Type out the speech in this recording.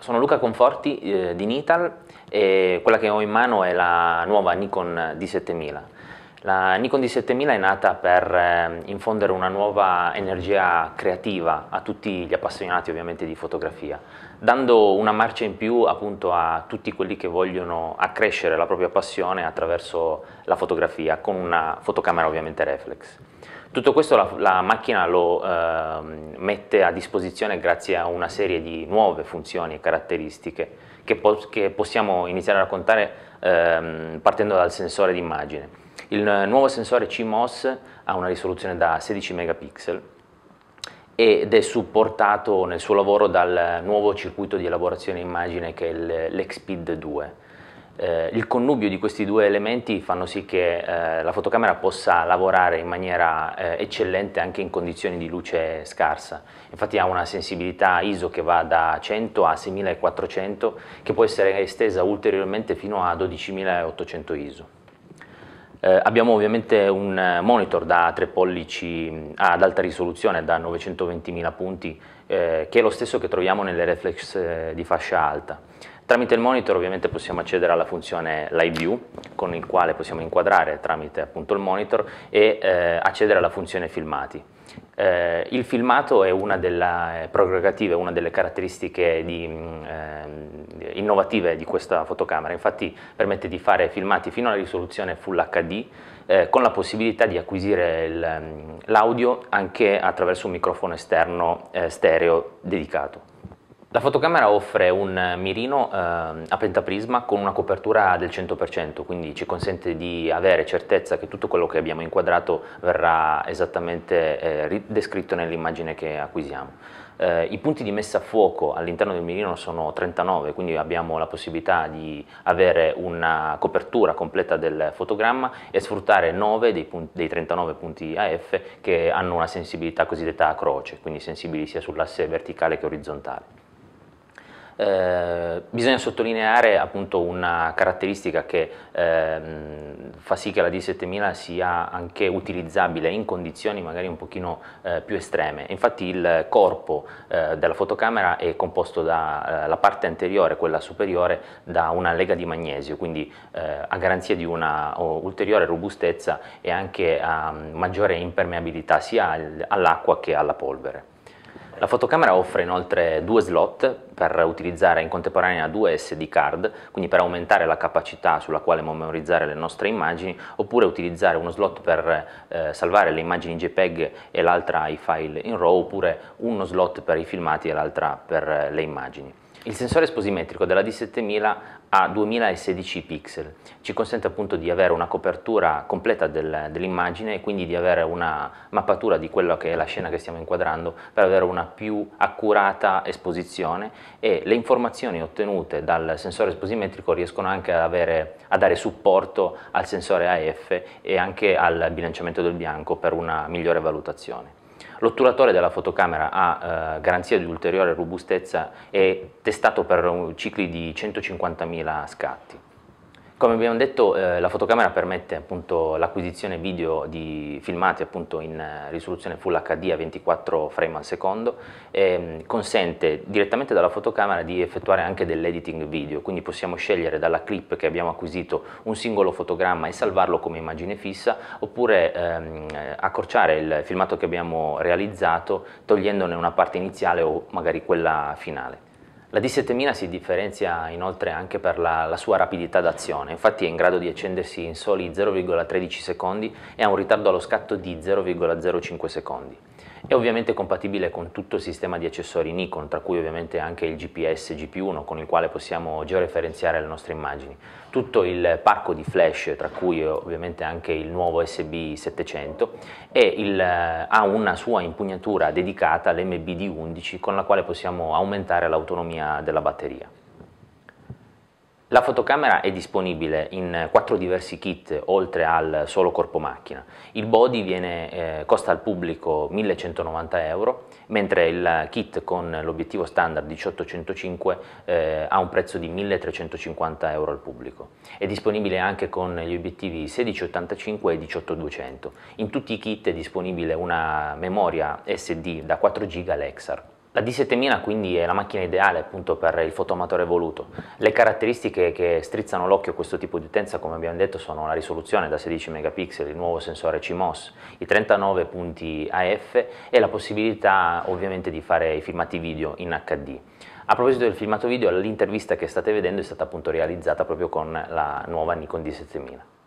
Sono Luca Conforti eh, di Nital e quella che ho in mano è la nuova Nikon D7000. La Nikon D7000 è nata per eh, infondere una nuova energia creativa a tutti gli appassionati ovviamente di fotografia, dando una marcia in più appunto a tutti quelli che vogliono accrescere la propria passione attraverso la fotografia con una fotocamera ovviamente reflex. Tutto questo la, la macchina lo eh, mette a disposizione grazie a una serie di nuove funzioni e caratteristiche che, po che possiamo iniziare a raccontare eh, partendo dal sensore d'immagine. Il nuovo sensore CMOS ha una risoluzione da 16 megapixel ed è supportato nel suo lavoro dal nuovo circuito di elaborazione immagine che è l'XPID 2 eh, il connubio di questi due elementi fanno sì che eh, la fotocamera possa lavorare in maniera eh, eccellente anche in condizioni di luce scarsa. Infatti ha una sensibilità ISO che va da 100 a 6400 che può essere estesa ulteriormente fino a 12800 ISO. Eh, abbiamo ovviamente un monitor da 3 pollici ad alta risoluzione da 920.000 punti eh, che è lo stesso che troviamo nelle reflex eh, di fascia alta. Tramite il monitor ovviamente possiamo accedere alla funzione Live View con il quale possiamo inquadrare tramite appunto il monitor e eh, accedere alla funzione filmati. Eh, il filmato è una delle prerogative, una delle caratteristiche di, mm, eh, innovative di questa fotocamera, infatti permette di fare filmati fino alla risoluzione Full HD eh, con la possibilità di acquisire mm, l'audio anche attraverso un microfono esterno eh, stereo dedicato. La fotocamera offre un mirino eh, a pentaprisma con una copertura del 100%, quindi ci consente di avere certezza che tutto quello che abbiamo inquadrato verrà esattamente eh, descritto nell'immagine che acquisiamo. Eh, I punti di messa a fuoco all'interno del mirino sono 39, quindi abbiamo la possibilità di avere una copertura completa del fotogramma e sfruttare 9 dei, punti, dei 39 punti AF che hanno una sensibilità cosiddetta a croce, quindi sensibili sia sull'asse verticale che orizzontale. Eh, bisogna sottolineare appunto una caratteristica che ehm, fa sì che la D7000 sia anche utilizzabile in condizioni magari un pochino eh, più estreme. Infatti il corpo eh, della fotocamera è composto dalla eh, parte anteriore, quella superiore, da una lega di magnesio, quindi eh, a garanzia di una ulteriore robustezza e anche a maggiore impermeabilità sia all'acqua che alla polvere. La fotocamera offre inoltre due slot per utilizzare in contemporanea due SD card, quindi per aumentare la capacità sulla quale memorizzare le nostre immagini, oppure utilizzare uno slot per eh, salvare le immagini JPEG e l'altra i file in RAW, oppure uno slot per i filmati e l'altra per eh, le immagini. Il sensore esposimetrico della D7000 ha 2016 pixel, ci consente appunto di avere una copertura completa del, dell'immagine e quindi di avere una mappatura di quella che è la scena che stiamo inquadrando per avere una più accurata esposizione e le informazioni ottenute dal sensore esposimetrico riescono anche avere, a dare supporto al sensore AF e anche al bilanciamento del bianco per una migliore valutazione. L'otturatore della fotocamera ha eh, garanzia di ulteriore robustezza e testato per cicli di 150.000 scatti. Come abbiamo detto eh, la fotocamera permette l'acquisizione video di filmati appunto, in eh, risoluzione Full HD a 24 frame al secondo e mm, consente direttamente dalla fotocamera di effettuare anche dell'editing video, quindi possiamo scegliere dalla clip che abbiamo acquisito un singolo fotogramma e salvarlo come immagine fissa oppure ehm, eh, accorciare il filmato che abbiamo realizzato togliendone una parte iniziale o magari quella finale. La D7000 si differenzia inoltre anche per la, la sua rapidità d'azione, infatti è in grado di accendersi in soli 0,13 secondi e ha un ritardo allo scatto di 0,05 secondi. È ovviamente compatibile con tutto il sistema di accessori Nikon, tra cui ovviamente anche il GPS GP1 con il quale possiamo georeferenziare le nostre immagini. Tutto il parco di flash, tra cui ovviamente anche il nuovo SB700, il, eh, ha una sua impugnatura dedicata lmbd 11 con la quale possiamo aumentare l'autonomia della batteria. La fotocamera è disponibile in quattro diversi kit oltre al solo corpo macchina. Il body viene, eh, costa al pubblico 1190 euro, mentre il kit con l'obiettivo standard 1805 eh, ha un prezzo di 1350 euro al pubblico. È disponibile anche con gli obiettivi 1685 e 18200. In tutti i kit è disponibile una memoria SD da 4 GB Lexar. La D7000 quindi è la macchina ideale appunto per il fotomatore voluto. Le caratteristiche che strizzano l'occhio a questo tipo di utenza come abbiamo detto sono la risoluzione da 16 megapixel, il nuovo sensore CMOS, i 39 punti AF e la possibilità ovviamente di fare i filmati video in HD. A proposito del filmato video, l'intervista che state vedendo è stata appunto realizzata proprio con la nuova Nikon D7000.